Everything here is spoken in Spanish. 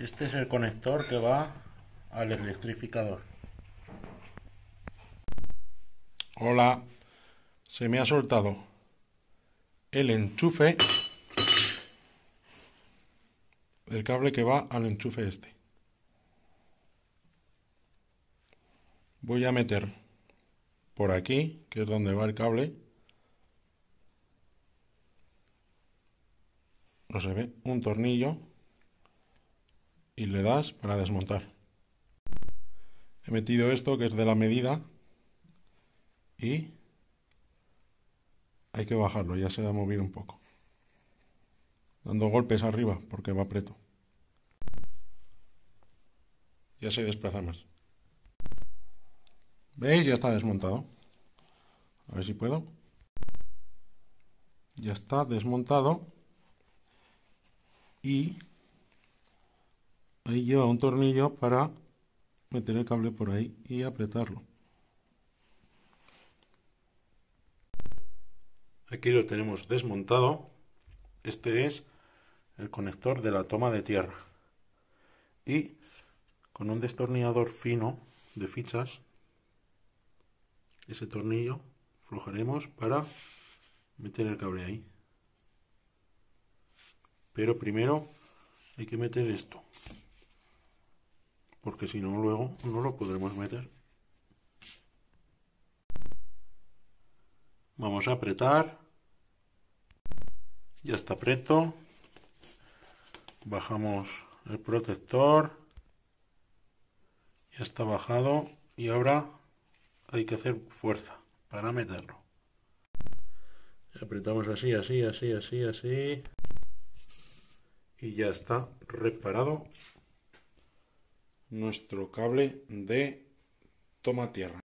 Este es el conector que va al electrificador. Hola, se me ha soltado el enchufe, el cable que va al enchufe este. Voy a meter por aquí, que es donde va el cable. No se ve, un tornillo y le das para desmontar. He metido esto que es de la medida y hay que bajarlo, ya se ha movido un poco. Dando golpes arriba porque va preto. Ya se desplaza más. ¿Veis? Ya está desmontado. A ver si puedo. Ya está desmontado. Y ahí lleva un tornillo para meter el cable por ahí y apretarlo. Aquí lo tenemos desmontado. Este es el conector de la toma de tierra. Y con un destornillador fino de fichas, ese tornillo flojaremos para meter el cable ahí. Pero primero hay que meter esto porque si no luego no lo podremos meter. Vamos a apretar. Ya está apretado. Bajamos el protector. Ya está bajado y ahora hay que hacer fuerza para meterlo. Apretamos así, así, así, así, así. Y ya está reparado nuestro cable de toma tierra.